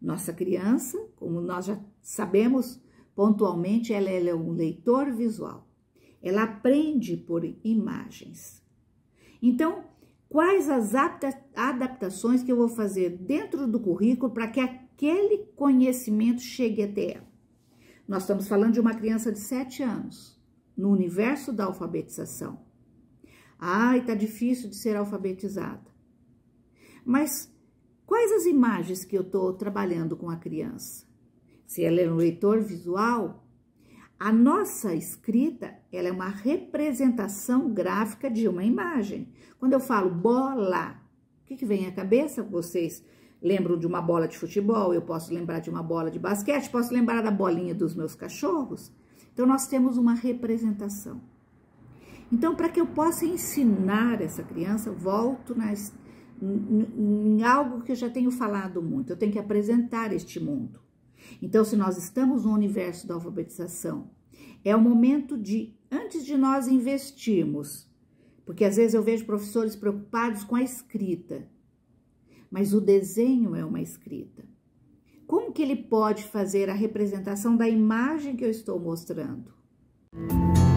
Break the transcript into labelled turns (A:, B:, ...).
A: Nossa criança, como nós já sabemos pontualmente, ela, ela é um leitor visual. Ela aprende por imagens. Então, quais as adaptações que eu vou fazer dentro do currículo para que aquele conhecimento chegue até ela? Nós estamos falando de uma criança de 7 anos, no universo da alfabetização. Ai, tá difícil de ser alfabetizada. Mas Quais as imagens que eu estou trabalhando com a criança? Se ela é um leitor visual, a nossa escrita ela é uma representação gráfica de uma imagem. Quando eu falo bola, o que, que vem à cabeça? Vocês lembram de uma bola de futebol, eu posso lembrar de uma bola de basquete, posso lembrar da bolinha dos meus cachorros. Então, nós temos uma representação. Então, para que eu possa ensinar essa criança, volto na, em algo que eu já tenho falado muito, eu tenho que apresentar este mundo. Então, se nós estamos no universo da alfabetização, é o momento de, antes de nós investirmos, porque às vezes eu vejo professores preocupados com a escrita, mas o desenho é uma escrita. Como que ele pode fazer a representação da imagem que eu estou mostrando? Música